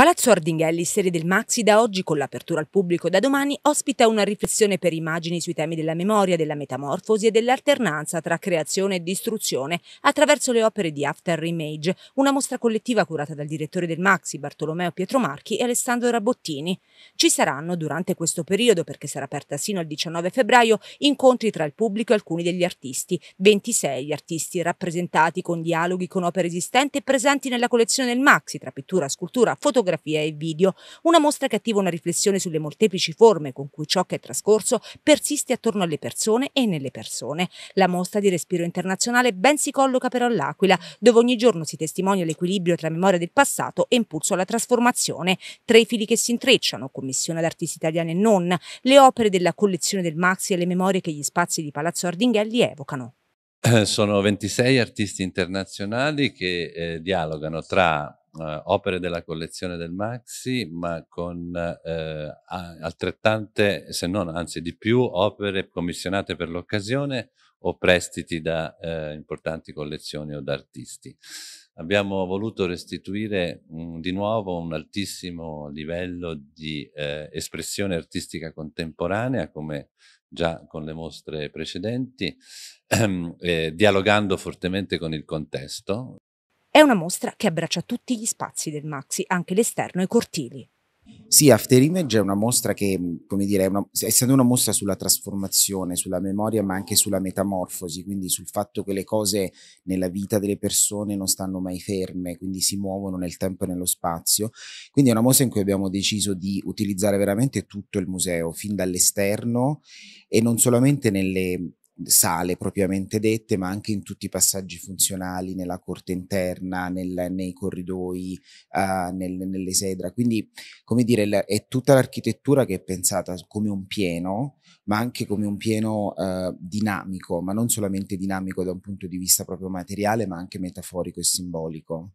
Palazzo Ardinghelli, serie del Maxi, da oggi con l'apertura al pubblico da domani, ospita una riflessione per immagini sui temi della memoria, della metamorfosi e dell'alternanza tra creazione e distruzione attraverso le opere di After Image, una mostra collettiva curata dal direttore del Maxi, Bartolomeo Pietromarchi e Alessandro Rabottini. Ci saranno durante questo periodo, perché sarà aperta sino al 19 febbraio, incontri tra il pubblico e alcuni degli artisti, 26 gli artisti rappresentati con dialoghi con opere esistenti e presenti nella collezione del Maxi, tra pittura, scultura, fotografia fotografia e video, una mostra che attiva una riflessione sulle molteplici forme con cui ciò che è trascorso persiste attorno alle persone e nelle persone. La mostra di respiro internazionale ben si colloca però all'Aquila, dove ogni giorno si testimonia l'equilibrio tra memoria del passato e impulso alla trasformazione, Tre i fili che si intrecciano, commissione ad artisti italiani e non, le opere della collezione del Maxi e le memorie che gli spazi di Palazzo Ardinghelli evocano. Eh, sono 26 artisti internazionali che eh, dialogano tra eh, opere della collezione del Maxi, ma con eh, altrettante, se non anzi di più, opere commissionate per l'occasione o prestiti da eh, importanti collezioni o da artisti. Abbiamo voluto restituire mh, mm, di nuovo un altissimo livello di eh, espressione artistica contemporanea, come già con le mostre precedenti, ehm, eh, dialogando fortemente con il contesto. È una mostra che abbraccia tutti gli spazi del Maxi, anche l'esterno e i cortili. Sì, After Image è una mostra che, mm, come dire, una, essendo una mostra sulla trasformazione, sulla memoria, ma anche sulla metamorfosi, quindi sul fatto che le cose nella vita delle persone non stanno mai ferme, quindi si muovono nel tempo e nello spazio. Quindi è una mostra in cui abbiamo deciso di utilizzare veramente tutto il museo, fin dall'esterno e non solamente nelle sale propriamente dette, ma anche in tutti i passaggi funzionali, nella corte interna, nel, nei corridoi, uh, nel, nelle sedra. Quindi, come dire, è tutta l'architettura che è pensata come un pieno, ma anche come un pieno uh, dinamico, ma non solamente dinamico da un punto di vista proprio materiale, ma anche metaforico e simbolico.